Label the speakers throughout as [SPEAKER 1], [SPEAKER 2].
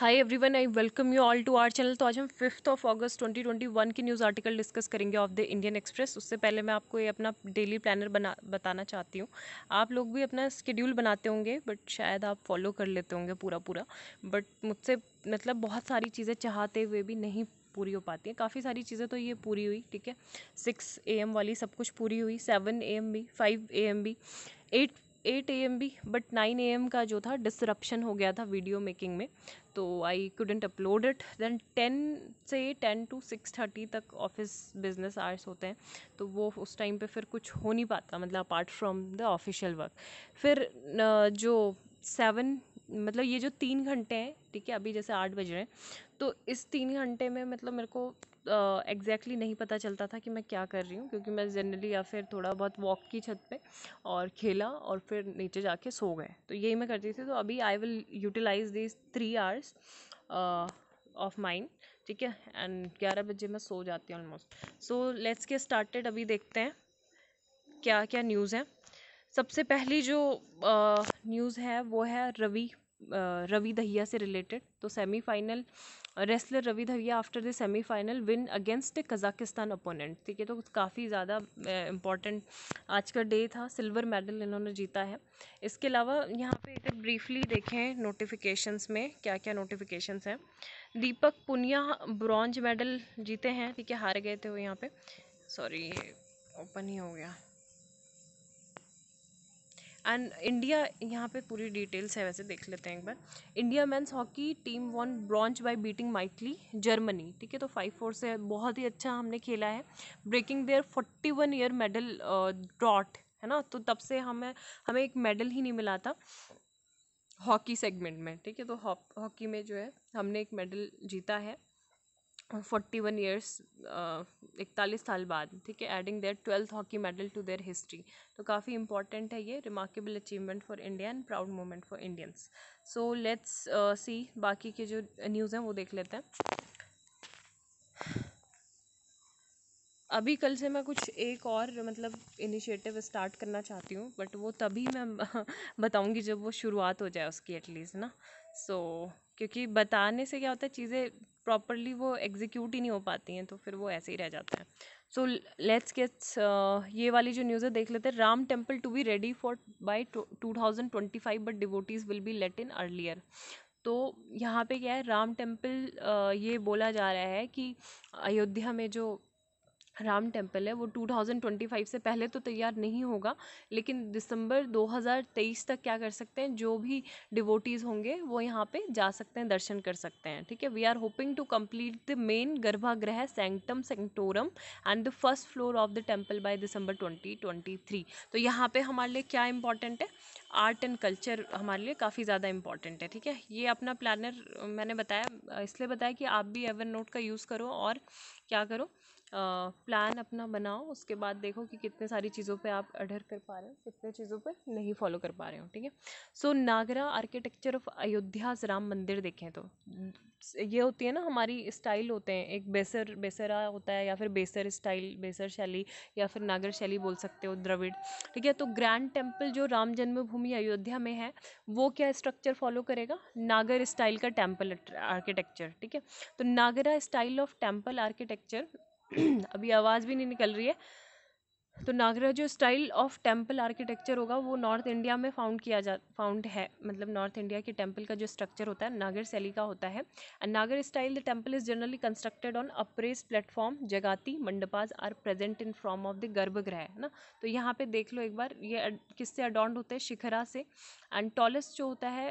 [SPEAKER 1] hi everyone I welcome you all to our channel तो आज हम फिफ्थ ऑफ अगस्त 2021 की न्यूज़ आर्टिकल डिस्कस करेंगे ऑफ द इंडियन एक्सप्रेस उससे पहले मैं आपको ये अपना डेली प्लानर बना बताना चाहती हूँ आप लोग भी अपना स्केड्यूल बनाते होंगे बट शायद आप फॉलो कर लेते होंगे पूरा पूरा बट मुझसे मतलब बहुत सारी चीज़ें चाहते हुए भी नहीं पूरी हो पाती हैं काफ़ी सारी चीज़ें तो ये पूरी हुई ठीक है सिक्स ए वाली सब कुछ पूरी हुई सेवन ए भी फाइव ए भी एट एट ए एम भी बट नाइन ए एम का जो था डिसरप्शन हो गया था वीडियो मेकिंग में तो I couldn't upload it then ten से टेन टू सिक्स थर्टी तक ऑफिस बिजनेस आवर्स होते हैं तो वो उस टाइम पे फिर कुछ हो नहीं पाता मतलब apart from the official work फिर जो सेवन मतलब ये जो तीन घंटे हैं ठीक है अभी जैसे आठ बज रहे हैं तो इस तीन घंटे में मतलब मेरे को एग्जैक्टली uh, नहीं पता चलता था कि मैं क्या कर रही हूँ क्योंकि मैं जनरली या फिर थोड़ा बहुत वॉक की छत पे और खेला और फिर नीचे जाके सो गए तो यही मैं करती थी तो अभी I will utilise this three hours of mind ठीक है एंड ग्यारह बजे मैं सो जाती हूँ almost so let's get started अभी देखते हैं क्या क्या न्यूज़ है सबसे पहली जो न्यूज़ है वो है रवि रवि दहिया से रिलेटेड तो semifinal wrestler Ravi Dahiya after the semifinal win against Kazakhstan opponent ठीक है तो काफ़ी ज़्यादा इंपॉर्टेंट आज का डे था सिल्वर मेडल इन्होंने जीता है इसके अलावा यहाँ पे अगर ब्रीफली देखें नोटिफिकेशंस में क्या क्या नोटिफिकेशंस हैं दीपक पुनिया ब्रॉन्ज मेडल जीते हैं ठीक है हार गए थे वो यहाँ पे सॉरी ओपन ही हो गया एंड इंडिया यहाँ पे पूरी डिटेल्स है वैसे देख लेते हैं एक बार India men's hockey team won bronze by beating mighty Germany ठीक है तो फाइव फोर से बहुत ही अच्छा हमने खेला है breaking their forty one year medal drought है ना तो तब से हमें हमें एक मेडल ही नहीं मिला था हॉकी सेगमेंट में ठीक है तो हॉकी में जो है हमने एक मेडल जीता है फोर्टी वन ईयर्स इकतालीस साल बाद ठीक है adding their twelfth hockey medal to their history तो काफ़ी इंपॉर्टेंट है ये remarkable achievement for India and proud moment for Indians so let's see बाकी के जो न्यूज़ हैं वो देख लेते हैं अभी कल से मैं कुछ एक और मतलब इनिशिएटिव स्टार्ट करना चाहती हूँ बट वो तभी मैं बताऊँगी जब वो शुरुआत हो जाए उसकी एटलीस्ट ना सो so, क्योंकि बताने से क्या होता है चीज़ें प्रॉपरली वो एग्जीक्यूट ही नहीं हो पाती हैं तो फिर वो ऐसे ही रह जाता है सो लेट्स गेट्स ये वाली जो न्यूज़ है देख लेते हैं Ram temple to be ready for by two thousand twenty five but devotees will be let in earlier तो यहाँ पे क्या है राम टेम्पल uh, ये बोला जा रहा है कि अयोध्या में जो राम टेम्पल है वो 2025 से पहले तो तैयार नहीं होगा लेकिन दिसंबर 2023 तक क्या कर सकते हैं जो भी डिवोटीज़ होंगे वो यहाँ पे जा सकते हैं दर्शन कर सकते हैं ठीक है we are hoping to complete the main garbhagriha sanctum sanctorum and the first floor of the temple by December 2023 तो यहाँ पे हमारे लिए क्या इंपॉर्टेंट है आर्ट एंड कल्चर हमारे लिए काफ़ी ज़्यादा इंपॉर्टेंट है ठीक है ये अपना प्लानर मैंने बताया इसलिए बताया कि आप भी एवर नोट का यूज़ करो और क्या करो प्लान अपना बनाओ उसके बाद देखो कि कितने सारी चीज़ों पे आप अडर कर पा रहे हो कितने चीज़ों पे नहीं फॉलो कर पा रहे हो ठीक है so Nagara architecture of Ayodhya Ram Mandir देखें तो ये होती है ना हमारी स्टाइल होते हैं एक बेसर बेसरा होता है या फिर बेसर स्टाइल बेसर शैली या फिर नागर शैली बोल सकते हो द्रविड़ ठीक है तो ग्रैंड टेम्पल जो राम जन्मभूमि अयोध्या में है वो क्या स्ट्रक्चर फॉलो करेगा नागर स्टाइल का टेम्पल आर्किटेक्चर ठीक है तो Nagara style of temple architecture अभी आवाज़ भी नहीं निकल रही है तो नागरा जो स्टाइल ऑफ टेम्पल आर्किटेक्चर होगा वो नॉर्थ इंडिया में फाउंड किया जा फाउंड है मतलब नॉर्थ इंडिया के टेम्पल का जो स्ट्रक्चर होता है नागर शैली का होता है and Nagara style the temple is generally constructed on upraised platform jagati mandapas are present in form of the garbhagriha है ना तो यहाँ पे देख लो एक बार ये किससे अडॉन्ड होते हैं शिखरा से एंड टॉलेस्ट जो होता है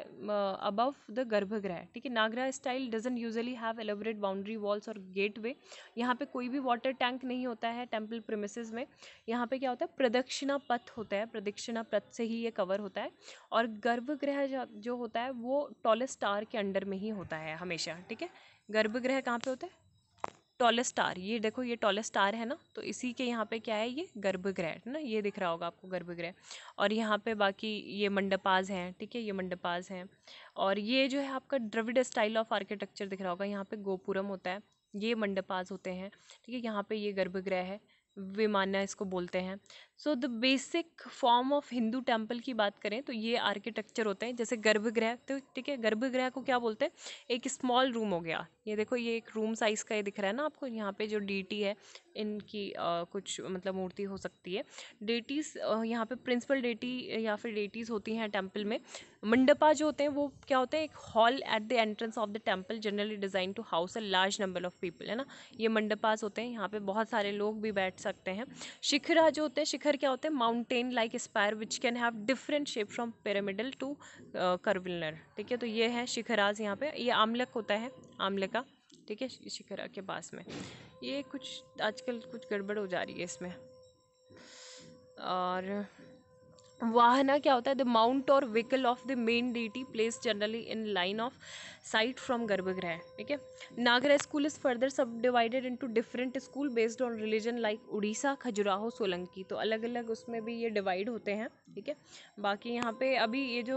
[SPEAKER 1] अबव द गर्भगृह ठीक है Nagara style doesn't usually have elaborate boundary walls और गेट वे यहाँ पे कोई भी वाटर टैंक नहीं होता है टेम्पल प्रमिसेज में यहाँ यहाँ पे क्या होता है प्रदक्षिणा पथ होता है प्रदक्षिणा पथ से ही ये कवर होता है और गर्भगृह जो होता है वो टॉलेस्ट स्टार के अंडर में ही होता है हमेशा ठीक है गर्भगृह कहाँ पे होता है टॉलेस्ट स्टार ये देखो ये टॉलेस्ट स्टार है ना तो इसी के यहाँ पे क्या है ये गर्भगृह है ना ये दिख रहा होगा आपको गर्भगृह और यहाँ पे बाकी ये मंडपाज हैं ठीक है ये मंडपाज हैं और ये जो है आपका द्रविड स्टाइल ऑफ आर्किटेक्चर दिख रहा होगा यहाँ पे गोपुरम होता है ये मंडपाज होते हैं ठीक है यहाँ पे ये गर्भगृह है विमान्या इसको बोलते हैं so the basic form of Hindu temple की बात करें तो ये आर्किटेक्चर होते हैं जैसे गर्भगृह तो ठीक है गर्भगृह को क्या बोलते हैं एक स्मॉल रूम हो गया ये देखो ये एक रूम साइज़ का ये दिख रहा है ना आपको यहाँ पे जो डीटी है इनकी आ, कुछ मतलब मूर्ति हो सकती है डेटीज़ यहाँ पे प्रिंसिपल डेटी या फिर डेटीज़ होती हैं टेम्पल में मंडपा जो होते हैं वो क्या होते हैं एक hall at the entrance of the temple generally designed to house a large number of people है ना ये मंडपास होते हैं यहाँ पे बहुत सारे लोग भी बैठ सकते हैं शिखरा जो होते हैं शिखर शिखर क्या होते हैं mountain like spire which can have different shape from pyramidal to curvilinear ठीक है तो ये है शिखराज यहाँ पे ये आमलक होता है आमले का ठीक है शिखरा के पास में ये कुछ आजकल कुछ गड़बड़ हो जा रही है इसमें और वाहना क्या होता है द माउंट और vehicle of the main deity placed generally in line of sight from garbhagriha ठीक है Nagara school is further subdivided into different school based on religion like Orissa Khajuraho Solanki तो अलग अलग उसमें भी ये डिवाइड होते हैं ठीक है बाकी यहाँ पे अभी ये जो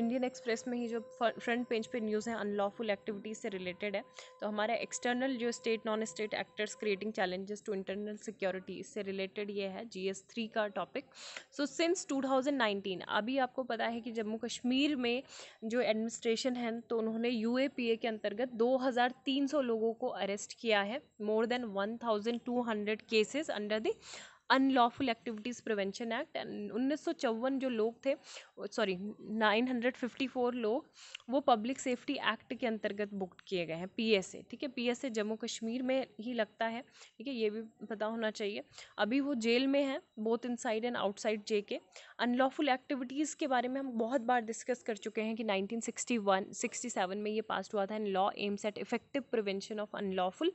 [SPEAKER 1] इंडियन एक्सप्रेस में ही जो फ्रंट पेज पे न्यूज़ है अनलॉफुल एक्टिविटीज़ से रिलेटेड है तो हमारे एक्सटर्नल जो state non state actors creating challenges to internal security इससे रिलेटेड ये है जी एस थ्री का topic so since two thousand nineteen अभी आपको पता है कि जम्मू कश्मीर में जो एडमिनिस्ट्रेशन है तो उन्होंने यू ए पी ए के अंतर्गत दो हज़ार तीन सौ लोगों को अरेस्ट किया है more than one thousand two hundred cases under the unlawful activities prevention act उन्नीस सौ चौवन जो लोग थे सॉरी 954 लोग वो पब्लिक सेफ्टी एक्ट के अंतर्गत बुक किए गए हैं पीएसए ठीक है पीएसए जम्मू कश्मीर में ही लगता है ठीक है ये भी पता होना चाहिए अभी वो जेल में है both inside and outside J K unlawful activities के बारे में हम बहुत बार डिस्कस कर चुके हैं कि नाइनटीन सिक्सटी में ये पास हुआ था and law aims at effective prevention of unlawful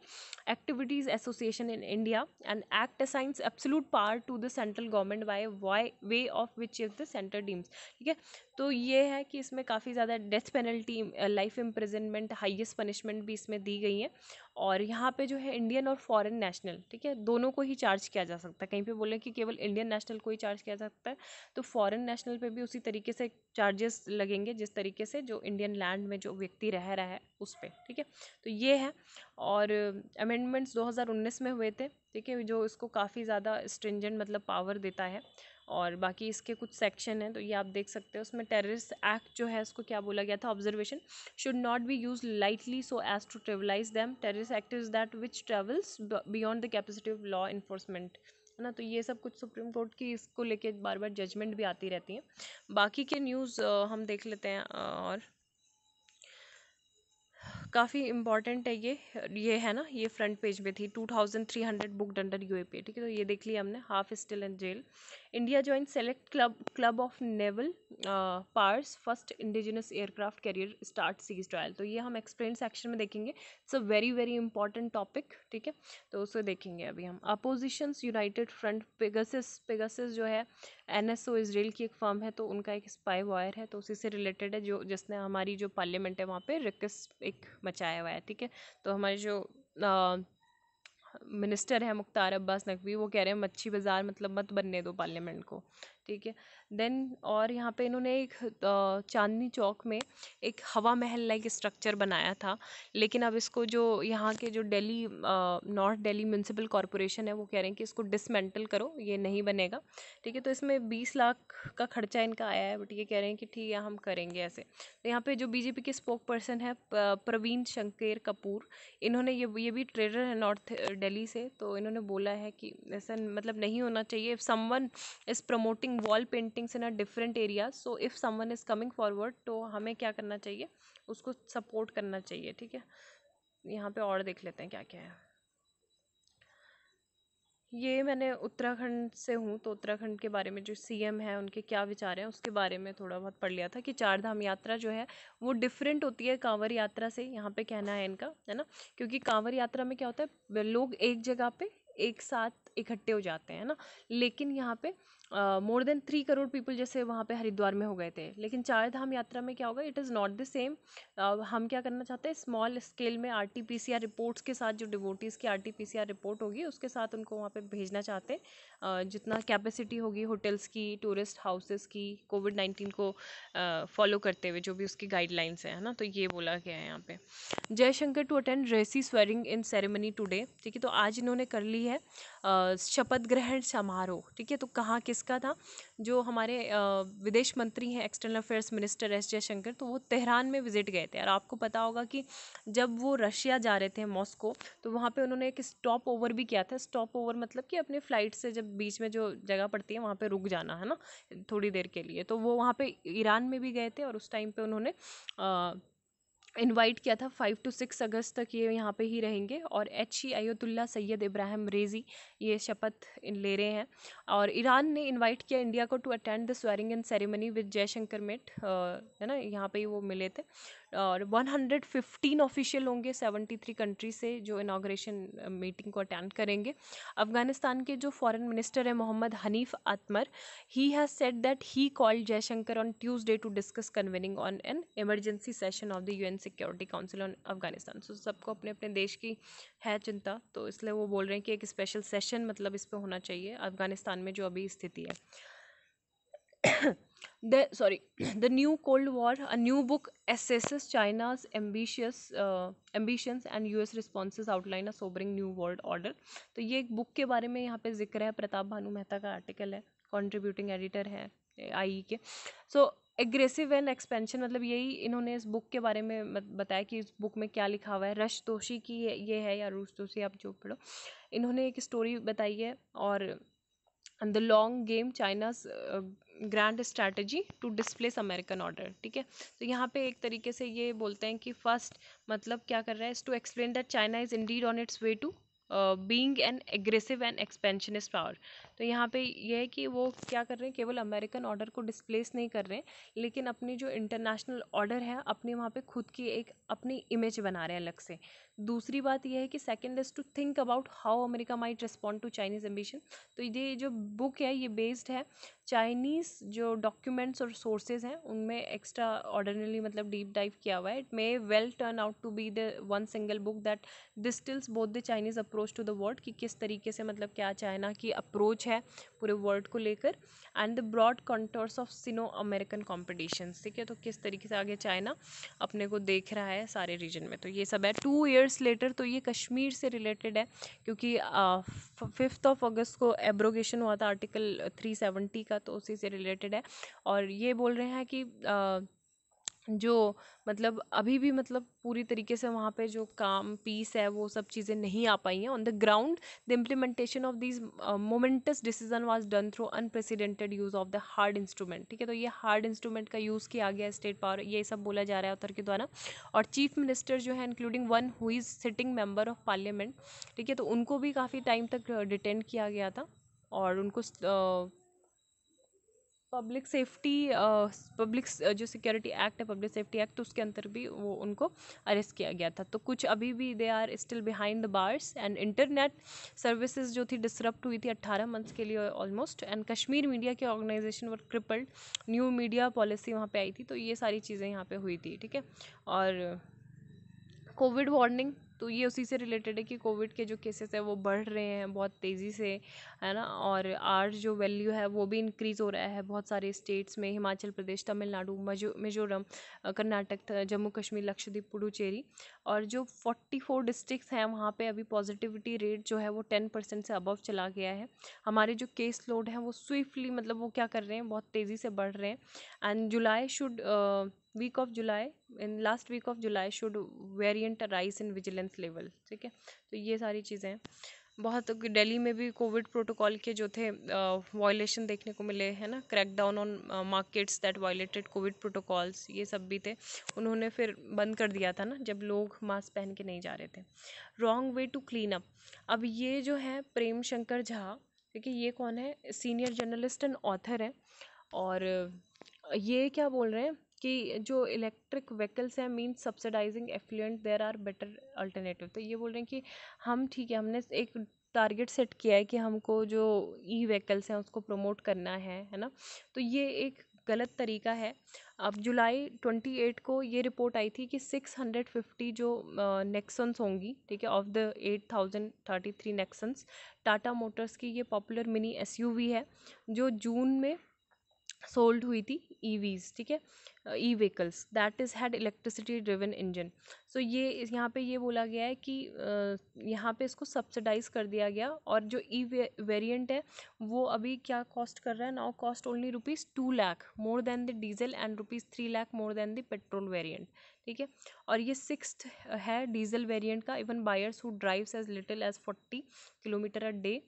[SPEAKER 1] activities association in India and act assigns absolute due part to the central government by why way of which is the centre deems ठीक है तो ये है कि इसमें काफ़ी ज़्यादा death penalty life imprisonment highest punishment भी इसमें दी गई है और यहाँ पे जो है इंडियन और फॉरेन नेशनल ठीक है दोनों को ही चार्ज किया जा सकता है कहीं पे बोले कि केवल इंडियन नेशनल को ही चार्ज किया जा सकता है तो फॉरेन नेशनल पे भी उसी तरीके से चार्जेस लगेंगे जिस तरीके से जो इंडियन लैंड में जो व्यक्ति रह रहा है उस पर ठीक है तो ये है और अमेंडमेंट्स दो में हुए थे ठीक है जो इसको काफ़ी ज़्यादा स्ट्रिंजेंट मतलब पावर देता है और बाकी इसके कुछ सेक्शन हैं तो ये आप देख सकते हैं उसमें टेररिस्ट एक्ट जो है इसको क्या बोला गया था observation should not be use lightly so as to trivialise them terrorist act is that which travels beyond the capacity of law enforcement है ना तो ये सब कुछ सुप्रीम कोर्ट की इसको लेके बार बार जजमेंट भी आती रहती हैं बाकी के न्यूज़ हम देख लेते हैं और काफ़ी इम्पॉर्टेंट है ये ये है ना ये फ्रंट पेज पे थी two thousand three hundred book under U A P ठीक है तो ये देख लिया हमने half still in jail India join select club club of naval powers first indigenous aircraft carrier start seas trial तो ये हम एक्सप्लेन सेक्शन में देखेंगे it's a very very important topic ठीक है तो उसे देखेंगे अभी हम oppositions united front Pegasus Pegasus जो है एन एस ओ इसराइल की एक फर्म है तो उनका एक स्पाई वायर है तो उसी से रिलेटेड है जो जिसने हमारी जो पार्लियामेंट है वहाँ पर रिक्वेस्ट एक मचाया हुआ है ठीक है तो हमारे जो आ, uh, मिनिस्टर हैं मुख्तार अब्बास नकवी वो कह रहे हैं मच्छी बाज़ार मतलब मत बनने दो पार्लियामेंट को ठीक है देन और यहाँ पे इन्होंने एक चांदनी चौक में एक हवा महल लाइक स्ट्रक्चर बनाया था लेकिन अब इसको जो यहाँ के जो Delhi north Delhi municipal corporation है वो कह रहे हैं कि इसको डिसमेंटल करो ये नहीं बनेगा ठीक है तो इसमें बीस लाख का खर्चा इनका आया है बट ये कह रहे हैं कि ठीक है हम करेंगे ऐसे तो यहाँ पर जो बीजेपी के स्पोक पर्सन है प्रवीण शंकर कपूर इन्होंने ये ये भी ट्रेडर है नॉर्थ दिल्ली से तो इन्होंने बोला है कि ऐसा मतलब नहीं होना चाहिए if someone is promoting painting wall paintings in a different area so if someone is coming forward तो हमें क्या करना चाहिए उसको सपोर्ट करना चाहिए ठीक है यहाँ पे और देख लेते हैं क्या क्या है ये मैंने उत्तराखंड से हूँ तो उत्तराखंड के बारे में जो सीएम है उनके क्या विचार हैं उसके बारे में थोड़ा बहुत पढ़ लिया था कि चार धाम यात्रा जो है वो डिफरेंट होती है कांवर यात्रा से यहाँ पे कहना है इनका है ना क्योंकि कांवर यात्रा में क्या होता है लोग एक जगह पे एक साथ इकट्ठे हो जाते हैं ना लेकिन यहाँ पर more than three crore people जैसे वहाँ पे हरिद्वार में हो गए थे लेकिन चार धाम यात्रा में क्या होगा it is not the same हम क्या करना चाहते हैं स्मॉल स्केल में R T P C R reports के साथ जो डिवोटीज़ की R T P C R report होगी उसके साथ उनको वहाँ पे भेजना चाहते हैं जितना कैपेसिटी होगी होटल्स की टूरिस्ट हाउसेस की कोविड नाइन्टीन को फॉलो करते हुए जो भी उसकी गाइडलाइंस है ना तो ये बोला गया है यहाँ पर Jaishankar to attend Raisi swearing in ceremony today ठीक है तो आज इन्होंने कर ली है शपथ ग्रहण समारोह ठीक है तो कहाँ किस का था जो हमारे विदेश मंत्री हैं external affairs minister S Jaishankar तो वो तेहरान में विज़िट गए थे और आपको पता होगा कि जब वो रशिया जा रहे थे मॉस्को तो वहाँ पे उन्होंने एक स्टॉप ओवर भी किया था स्टॉप ओवर मतलब कि अपने फ़्लाइट से जब बीच में जो जगह पड़ती है वहाँ पर रुक जाना है ना थोड़ी देर के लिए तो वो वहाँ पर ईरान में भी गए थे और उस टाइम पर उन्होंने आ, इनवाइट किया था फाइव टू सिक्स अगस्त तक ये यहाँ पे ही रहेंगे और H E e Ayatollah Seyyed Ebrahim Raisi ये शपथ ले रहे हैं और ईरान ने इनवाइट किया इंडिया को to attend the swearing and ceremony with Jaishankar met है ना यहाँ पे ही वो मिले थे और 115 ऑफिशियल होंगे 73 कंट्री से जो इनाग्रेशन मीटिंग uh, को अटेंड करेंगे अफगानिस्तान के जो फॉरेन मिनिस्टर है Mohammad Hanif Atmar he has said that he called Jaishankar on Tuesday to discuss convening on an emergency session of the UN security council on Afghanistan so सबको अपने अपने देश की है चिंता तो इसलिए वो बोल रहे हैं कि एक स्पेशल सेशन मतलब इस पर होना चाहिए अफगानिस्तान में जो अभी स्थिति है the sorry the new cold new book S S S China's ambitious ambitions and U S response outline a sobering new world order तो ये एक बुक के बारे में यहाँ पे जिक्र है प्रताप भानु मेहता का आर्टिकल है कॉन्ट्रीब्यूटिंग एडिटर है आई के सो एग्रेसिव एंड एक्सपेंशन मतलब यही इन्होंने इस बुक के बारे में बताया कि इस बुक में क्या लिखा हुआ है रश दोषी की ये, ये है या रूस दोषी आप जो पढ़ो इन्होंने एक स्टोरी बताई है और the long game China's grand strategy to displace American order ठीक है तो यहाँ पे एक तरीके से ये बोलते हैं कि फर्स्ट मतलब क्या कर रहा है is to explain that China is indeed on its way to being an aggressive and expansionist power तो यहाँ पे ये है कि वो क्या कर रहे हैं केवल अमेरिकन ऑर्डर को डिस्प्लेस नहीं कर रहे हैं लेकिन अपनी जो इंटरनेशनल ऑर्डर है अपनी वहाँ पे खुद की एक अपनी इमेज बना रहे हैं अलग से दूसरी बात यह है कि second is to think about how America might respond to Chinese ambition तो ये जो बुक है ये बेस्ड है चाइनीज़ जो डॉक्यूमेंट्स और सोर्सेज हैं उनमें एक्स्ट्रा ऑर्डरली मतलब डीप डाइव किया हुआ है it may well turn out to be the one single book that distills both the Chinese approach to the world कि किस तरीके से मतलब क्या चाइना की अप्रोच कुछ है पूरे वर्ल्ड को लेकर and the broad contours of Sino American competition ठीक है तो किस तरीके से आगे चाइना अपने को देख रहा है सारे रीजन में तो ये सब है टू ईयर्स लेटर तो ये कश्मीर से रिलेटेड है क्योंकि फिफ्थ ऑफ अगस्त को एब्रोगेशन हुआ था आर्टिकल थ्री सेवेंटी का तो उसी से रिलेटेड है और ये बोल रहे हैं कि uh, जो मतलब अभी भी मतलब पूरी तरीके से वहाँ पे जो काम पीस है वो सब चीज़ें नहीं आ पाई हैं on the ground the implementation of this momentous decision was done through unprecedented use of the hard instrument ठीक है तो ये हार्ड इंस्ट्रूमेंट का यूज़ किया गया स्टेट पावर ये सब बोला जा रहा है उत्तर के द्वारा और चीफ मिनिस्टर जो है including one who is sitting member of parliament ठीक है तो उनको भी काफ़ी टाइम तक डिटेंड uh, किया गया था और उनको uh, पब्लिक सेफ्टी पब्लिक जो सिक्योरिटी एक्ट है पब्लिक सेफ्टी एक्ट उसके अंदर भी वो उनको अरेस्ट किया गया था तो कुछ अभी भी they are still behind the bars and internet services जो थी डिसरप्ट हुई थी अट्ठारह मंथ्स के लिए ऑलमोस्ट एंड कश्मीर मीडिया के organisation were crippled new media policy वहाँ पर आई थी तो ये सारी चीज़ें यहाँ पर हुई थी ठीक है और कोविड वार्निंग तो ये उसी से रिलेटेड है कि कोविड के जो केसेस है वो बढ़ रहे हैं बहुत तेज़ी से है ना और आर जो वैल्यू है वो भी इंक्रीज़ हो रहा है बहुत सारे स्टेट्स में हिमाचल प्रदेश तमिलनाडु मिजोरम कर्नाटक जम्मू कश्मीर लक्षद्वीप पुडुचेरी और जो फोर्टी फोर डिस्ट्रिक्स हैं वहाँ पर अभी पॉजिटिविटी रेट जो है वो टेन परसेंट से अबव चला गया है हमारे जो केस लोड हैं वो स्विफ्टली मतलब वो क्या कर रहे हैं बहुत तेज़ी से बढ़ रहे हैं and July should week of July in last week of July should variant rise in vigilance level ठीक है तो ये सारी चीज़ें हैं बहुत दिल्ली में भी कोविड प्रोटोकॉल के जो थे वायलेशन देखने को मिले है ना crackdown on markets that violated covid protocols ये सब भी थे उन्होंने फिर बंद कर दिया था ना जब लोग मास्क पहन के नहीं जा रहे थे wrong way to clean up अब ये जो है प्रेम शंकर झा ठीक है ये कौन है सीनियर जर्नलिस्ट एंड ऑथर है और ये क्या बोल रहे हैं कि जो इलेक्ट्रिक व्हीकल्स हैं mean subsidising affluent there are better alternative तो ये बोल रहे हैं कि हम ठीक है हमने एक टारगेट सेट किया है कि हमको जो ई व्हीकल्स हैं उसको प्रमोट करना है है ना तो ये एक गलत तरीका है अब जुलाई ट्वेंटी एट को ये रिपोर्ट आई थी कि सिक्स हंड्रेड फिफ्टी जो नेक्सन्स होंगी ठीक है of the eight thousand thirty three Nexons Tata Motors की ये पॉपुलर मिनी एसयूवी है जो जून में सोल्ड हुई थी ईवीज़ e ठीक है E vehicles that is had electricity driven engine so ये यहाँ पे ये बोला गया है कि यहाँ पे इसको सब्सिडाइज कर दिया गया और जो ई वेरिएंट है वो अभी क्या कॉस्ट कर रहा है now cost only rupees two lakh more than the diesel and rupees three lakh more than the petrol variant ठीक है और ये सिक्स है डीजल वेरियंट का even buyers who drives as little as forty kilometre a day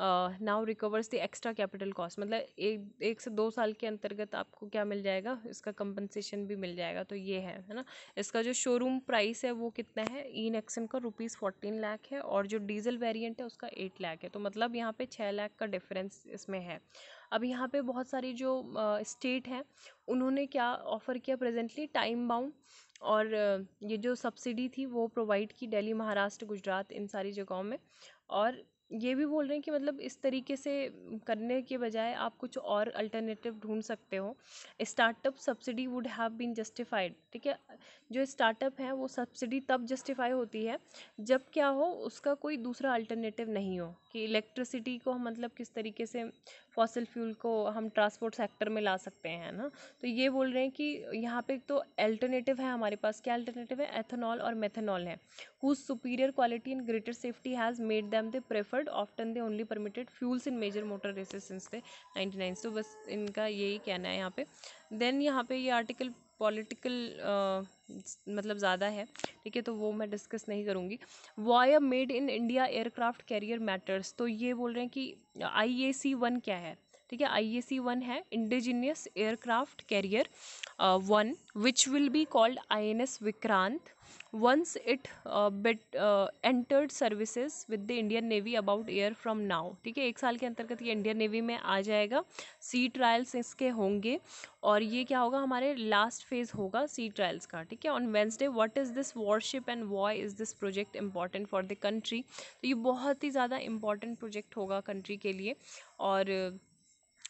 [SPEAKER 1] now recovers the extra capital cost मतलब एक एक से दो साल के अंतर्गत आपको क्या मिल जाएगा इसका कंपनसेशन भी मिल जाएगा तो ये है है ना इसका जो शोरूम प्राइस है वो कितना है इन एक्सन का रुपीज़ फोर्टीन लाख है और जो डीजल वेरियंट है उसका एट लाख है तो मतलब यहाँ पर छः लाख का डिफरेंस इसमें है अब यहाँ पे बहुत सारी जो स्टेट हैं उन्होंने क्या ऑफ़र किया प्रेजेंटली टाइम बाउंड और ये जो सब्सिडी थी वो प्रोवाइड की दिल्ली महाराष्ट्र गुजरात इन सारी जगहों में और ये भी बोल रहे हैं कि मतलब इस तरीके से करने के बजाय आप कुछ और अल्टरनेटिव ढूंढ सकते हो startup subsidy would have been justified ठीक है जो स्टार्टअप है वो सब्सिडी तब जस्टिफाई होती है जब क्या हो उसका कोई दूसरा अल्टरनेटिव नहीं हो कि इलेक्ट्रिसिटी को हम मतलब किस तरीके से फॉसिल फ्यूल को हम ट्रांसपोर्ट सेक्टर में ला सकते हैं ना तो ये बोल रहे हैं कि यहाँ पे तो अल्टरनेटिव है हमारे पास क्या अल्टरनेटिव है एथेनॉल और मेथेनॉल है whose superior quality and greater safety has made them the prefer offered often they only permitted fuels in major motor races since the 99s तो बस इनका यही कहना है यहाँ पे देन यहाँ पे ये आर्टिकल पॉलिटिकल मतलब ज़्यादा है ठीक है तो वो मैं डिस्कस नहीं करूँगी why are made in India aircraft carrier matters तो ये बोल रहे हैं कि आई ए सी वन क्या है ठीक है आई ए सी वन है indigenous aircraft carrier one which will be called I N S Vikrant once it bet entered uh, with the Indian Navy about year about now ठीक है एक साल के अंतर्गत तो ये इंडियन नेवी में आ जाएगा सी ट्रायल्स इसके होंगे और ये क्या होगा हमारे लास्ट फेज होगा सी ट्रायल्स का ठीक है on Wednesday what is this warship and why is this project important for the country तो ये बहुत ही ज़्यादा इम्पॉर्टेंट प्रोजेक्ट होगा कंट्री के लिए और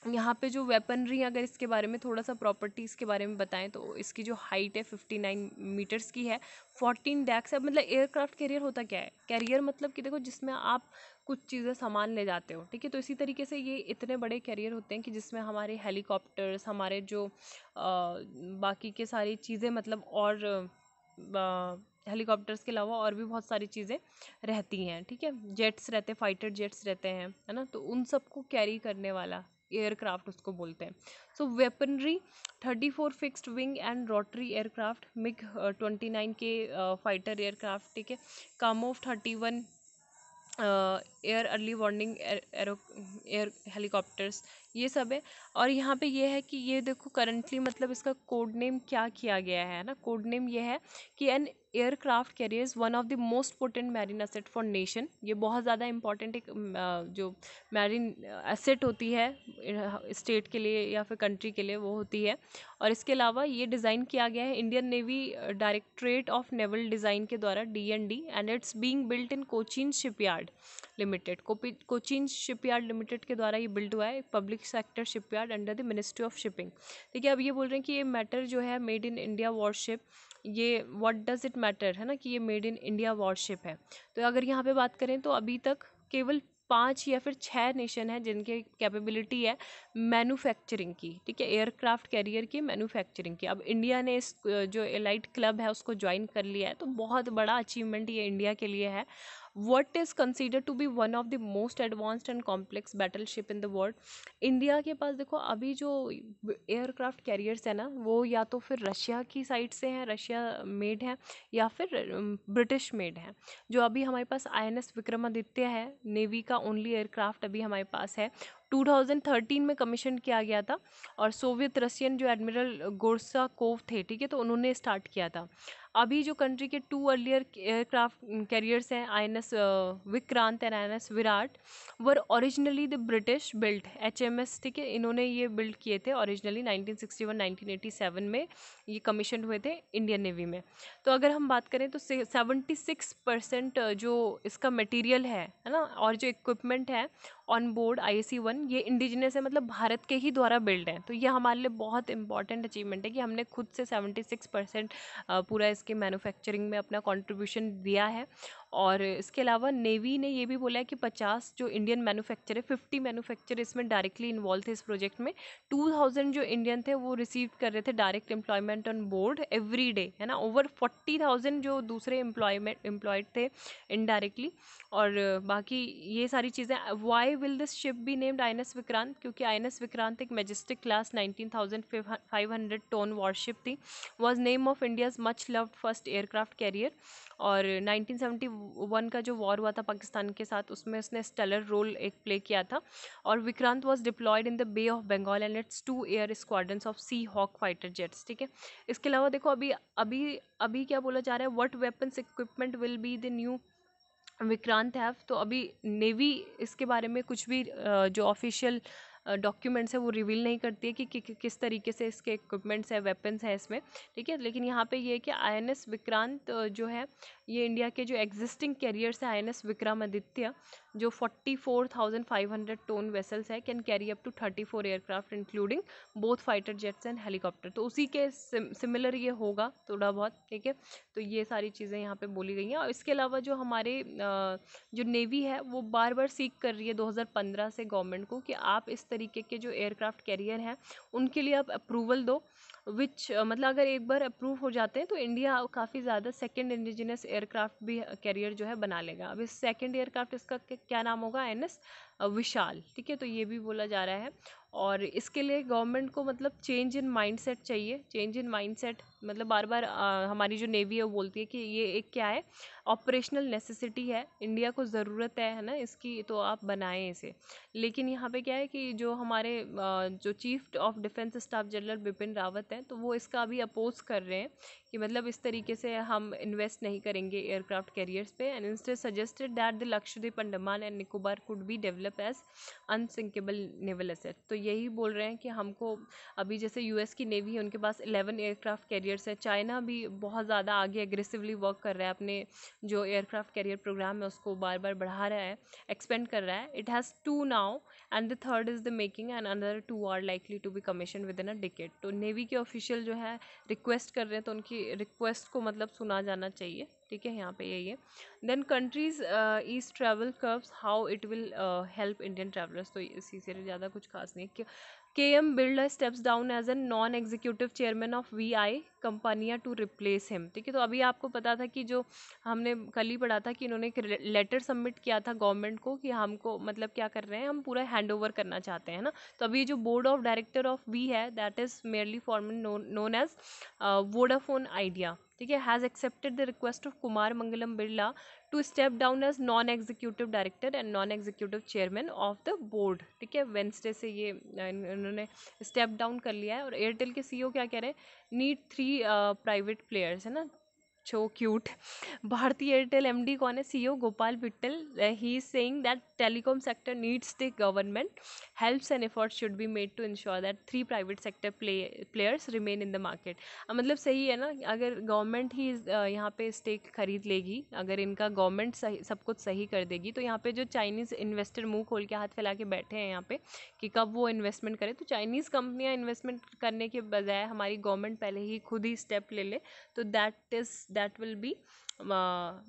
[SPEAKER 1] यहाँ पे जो वेपनरी अगर इसके बारे में थोड़ा सा प्रॉपर्टीज़ के बारे में बताएं तो इसकी जो हाइट है फिफ्टी नाइन मीटर्स की है फोर्टीन डैक्स है मतलब एयरक्राफ्ट कैरियर होता क्या है कैरियर मतलब कि देखो जिसमें आप कुछ चीज़ें सामान ले जाते हो ठीक है तो इसी तरीके से ये इतने बड़े कैरियर होते हैं कि जिसमें हमारे हेलीकॉप्टर्स हमारे जो आ, बाकी के सारी चीज़ें मतलब और हेलीकॉप्टर्स के अलावा और भी बहुत सारी चीज़ें रहती हैं ठीक है जेट्स रहते हैं फाइटर जेट्स रहते हैं है ना तो उन सबको कैरी करने वाला एयरक्राफ्ट उसको बोलते हैं so weaponry thirty four fixed wing and rotary aircraft MiG twenty nine के फाइटर uh, एयरक्राफ्ट ठीक है thirty one air early warning aero air helicopters ये सब है और यहाँ पे ये है कि ये देखो करंटली मतलब इसका कोड नेम क्या किया गया है ना कोड नेम ये है कि an aircraft carrier is one of the most important marine asset for nation ये बहुत ज़्यादा इंपॉर्टेंट एक जो मैरिन असेट होती है स्टेट के लिए या फिर कंट्री के लिए वो होती है और इसके अलावा ये डिज़ाइन किया गया है Indian Navy directorate of naval design के द्वारा D N D and its being built in Cochin shipyard limited Cochin shipyard limited के द्वारा ये बिल्ट हुआ है public sector shipyard under the ministry of shipping ठीक है अब ये बोल रहे हैं कि ये मैटर जो है मेड इन इंडिया वॉरशिप ये व्हाट डज़ इट मैटर है ना कि ये मेड इन इंडिया वॉरशिप है तो अगर यहाँ पे बात करें तो अभी तक केवल पाँच या फिर छः नेशन हैं जिनके कैपेबिलिटी है मैन्युफैक्चरिंग की ठीक है एयरक्राफ्ट कैरियर की मैन्युफैक्चरिंग की अब इंडिया ने इस जो एलाइट क्लब है उसको ज्वाइन कर लिया है तो बहुत बड़ा अचीवमेंट ये इंडिया के लिए है is consider to be one of the most most and complex battle ship in the world India के पास देखो अभी जो एयरक्राफ्ट कैरियर्स है ना वो या तो फिर रशिया की साइड से हैं रशिया मेड हैं या फिर ब्रिटिश um, मेड हैं जो अभी हमारे पास आई विक्रमादित्य है नेवी का ओनली एयरक्राफ्ट अभी हमारे पास है 2013 में कमीशन किया गया था और सोवियत रशियन जो एडमिरल गोरसा कोव थे ठीक है तो उन्होंने स्टार्ट किया था अभी जो कंट्री के टू अर्लियर एयरक्राफ्ट कैरियर्स हैं I N S Vikrant and I N S Viraat were originally the British built H M S ठीक है इन्होंने ये बिल्ड किए थे ओरिजिनली 1961 1987 में ये कमीशन हुए थे इंडियन नेवी में तो अगर हम बात करें तो सेवेंटी सिक्स परसेंट जो इसका मटेरियल है है ना और जो इक्विपमेंट है on board I A C one indigenous है मतलब भारत के ही द्वारा बिल्ड है तो ये हमारे लिए बहुत इंपॉर्टेंट अचीवमेंट है कि हमने खुद से सेवेंटी सिक्स परसेंट पूरा इसके मैनुफैक्चरिंग में अपना कॉन्ट्रीब्यूशन दिया है और इसके अलावा नेवी ने ये भी बोला है कि पचास जो इंडियन मैन्युफैक्चर है फिफ्टी मैन्युफैक्चर इसमें डायरेक्टली इन्वॉल्व थे इस प्रोजेक्ट में टू थाउजेंड जो इंडियन थे वो रिसीव कर रहे थे direct employment on board every day है ना ओवर फोर्टी थाउजेंड जो दूसरे एम्प्लॉयमेंट एम्प्लॉयड थे इनडायरेक्टली और बाकी ये सारी चीज़ें why will this ship be named I Vikrant क्योंकि आई विक्रांत एक majestic class nineteen thousand five hundred tonne warship थी was name of India's much loved first aircraft carrier और नाइनटीन वन का जो वॉर हुआ था पाकिस्तान के साथ उसमें उसने स्टेलर रोल एक प्ले किया था और Vikrant was deployed in the Bay of Bengal and its two air squadrons of Sea Hawk fighter jets ठीक है इसके अलावा देखो अभी अभी अभी क्या बोला जा रहा है what weapons equipment will be the new Vikrant have तो अभी नेवी इसके बारे में कुछ भी जो ऑफिशियल डॉक्यूमेंट्स है वो रिवील नहीं करती है कि, कि, कि किस तरीके से इसके इक्विपमेंट्स है वेपन्स हैं इसमें ठीक है लेकिन यहाँ पे ये है कि आई विक्रांत जो है ये इंडिया के जो एग्जिस्टिंग कैरियर्स है आई विक्रमादित्य जो forty four thousand five hundred tonne vessels है can carry up to thirty four aircraft including both fighter jets and helicopter तो उसी के सिमिलर ये होगा थोड़ा बहुत ठीक है तो ये सारी चीज़ें यहाँ पे बोली गई हैं और इसके अलावा जो हमारे जो नेवी है वो बार बार सीख कर रही है दो से गवर्नमेंट को कि आप इस तरीके के जो एयरक्राफ्ट कैरियर हैं उनके लिए आप अप्रूवल दो विच uh, मतलब अगर एक बार अप्रूव हो जाते हैं तो इंडिया काफ़ी ज़्यादा सेकेंड इंडिजिनस एयरक्राफ्ट भी कैरियर uh, जो है बना लेगा अब इस सेकेंड एयरक्राफ्ट इसका क्या नाम होगा एन एस विशाल ठीक है तो ये भी बोला जा रहा है और इसके लिए गवर्नमेंट को मतलब चेंज इन माइंडसेट चाहिए चेंज इन माइंडसेट मतलब बार बार आ, uh, हमारी जो नेवी है वो बोलती है कि ये एक क्या है ऑपरेशनल नेसेसिटी है इंडिया को ज़रूरत है है ना इसकी तो आप बनाएं इसे लेकिन यहाँ पे क्या है कि जो हमारे आ, जो chief of defence staff general Bipin Rawat है हैं तो वो इसका अभी अपोज़ कर रहे हैं कि मतलब इस तरीके से हम इन्वेस्ट नहीं करेंगे एयरक्राफ्ट कैरियर्स पे and instead suggested that the Lakshadweep Andaman and Nicobar could be develop as unsinkable naval asset तो यही बोल रहे हैं कि हमको अभी जैसे यूएस की नेवी है उनके पास एलेवन एयरक्राफ्ट कैरियर्स है चाइना भी बहुत ज़्यादा आगे एग्रेसिवली वर्क कर रहा है अपने जो एयरक्राफ्ट कैरियर प्रोग्राम है उसको बार बार बढ़ा रहा है एक्सपेंड कर रहा है it has two now and the third is the making and another two are likely to be commission within a decade तो नेवी के ऑफिशियल जो है रिक्वेस्ट कर रहे हैं तो उनकी रिक्वेस्ट को मतलब सुना जाना चाहिए ठीक है यहाँ पे यही है then countries is travel curbs how it will help Indian travellers तो इसी से ज़्यादा कुछ खास नहीं है K M Birla steps down as a non executive chairman of V I कंपनियाँ टू रिप्लेस हिम ठीक है तो अभी आपको पता था कि जो हमने कल ही पढ़ा था कि इन्होंने एक लेटर सबमिट किया था गवर्नमेंट को कि हमको मतलब क्या कर रहे हैं हम पूरा हैंड ओवर करना चाहते हैं ना तो अभी जो board of director of V I that is merely formal known as Vodafone Idea ठीक है has accepted the request of Kumar Mangalam Birla to step down as non executive director and non executive chairman of the board ठीक है Wednesday से ये इन्होंने step down कर लिया है और एयरटेल के सीईओ क्या कह रहे हैं नीड थ्री प्राइवेट प्लेयर्स है ना so cute Bharti Airtel M D कौन है CEO Gopal Vittal he is saying that telecom sector needs the government helps and effort should be made to ensure that three private sector play players remain in the market मतलब सही है ना अगर government ही uh, यहाँ पे stake खरीद लेगी अगर इनका गवर्नमेंट सब कुछ सही कर देगी तो यहाँ पे जो चाइनीज इन्वेस्टर मुंह खोल के हाथ फैला के बैठे हैं यहाँ पे कि कब वो इन्वेस्टमेंट करें तो चाइनीज कंपनियाँ इन्वेस्टमेंट करने के बजाय हमारी गवर्नमेंट पहले ही खुद ही स्टेप ले ले तो that is that will be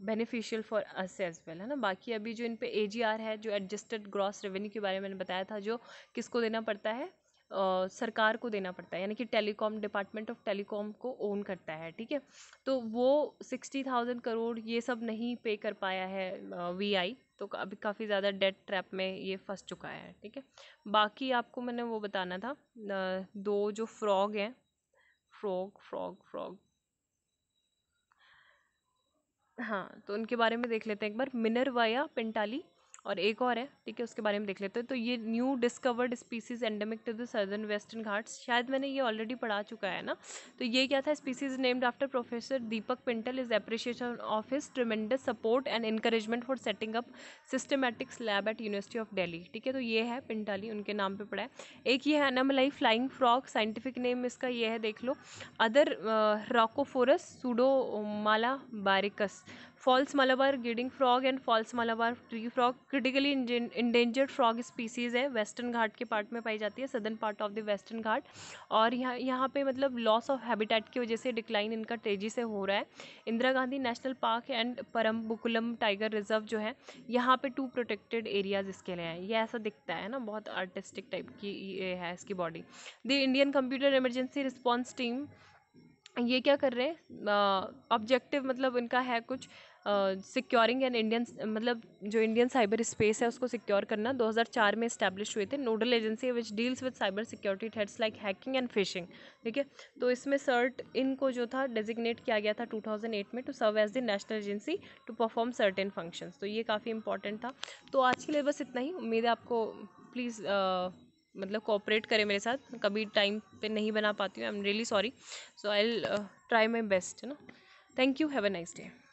[SPEAKER 1] beneficial for us as well है ना बाकी अभी जो इन पे ए जी आर है जो एडजस्टेड ग्रॉस रेवेन्यू के बारे में मैंने बताया था जो किसको देना पड़ता है Uh, सरकार को देना पड़ता है यानी कि टेलीकॉम डिपार्टमेंट ऑफ टेलीकॉम को ओन करता है ठीक है तो वो सिक्सटी थाउजेंड करोड़ ये सब नहीं पे कर पाया है वी uh, आई तो अभी काफ़ी ज़्यादा डेट ट्रैप में ये फंस चुका है ठीक है बाकी आपको मैंने वो बताना था uh, दो जो फ्रॉग हैं फ्रॉग फ्रॉग फ्रॉग हाँ तो उनके बारे में देख लेते हैं एक बार मिनरवाया पिंटाली और एक और है ठीक है उसके बारे में देख लेते हैं तो ये new discovered species endemic to the southern Western Ghats शायद मैंने ये ऑलरेडी पढ़ा चुका है ना तो ये क्या था species named after professor Deepak Pental is appreciation of his tremendous support and encouragement for setting up systematics lab at university of Delhi ठीक है तो ये है पिंटाली उनके नाम पर पढ़ा है एक ये है Anamalai flying frog scientific name इसका ये है देख लो other Rhacophorus pseudomalabaricus false Malabar gliding frog and false Malabar tree frog critically endangered frog species है वेस्टर्न घाट के पार्ट में पाई जाती है southern part of the Western Ghat और यहाँ यहाँ पे मतलब लॉस ऑफ हैबिटेट की वजह से डिक्लाइन इनका तेज़ी से हो रहा है Indira Gandhi national park and बुकुलम टाइगर रिजर्व जो है यहाँ पे टू प्रोटेक्टेड एरियाज इसके लिए हैं ये ऐसा दिखता है ना बहुत आर्टिस्टिक टाइप की है इसकी body the Indian computer emergency response team ये क्या कर रहे हैं ऑब्जेक्टिव मतलब इनका है कुछ सिक्योरिंग एंड इंडियन मतलब जो इंडियन साइबर स्पेस है उसको सिक्योर करना 2004 में इस्टेब्लिश हुए थे nodal agency which deals with cyber security threats like hacking and phishing ठीक है तो इसमें सर्ट इनको जो था डेजिग्नेट किया गया था 2008 में to serve as the national agency to perform certain functions तो ये काफ़ी इंपॉर्टेंट था तो आज के लिए बस इतना ही उम्मीद है आपको प्लीज़ मतलब कोऑपरेट करें मेरे साथ कभी टाइम पे नहीं बना पाती हूँ I am really sorry so I try my best है ना thank you have a nice day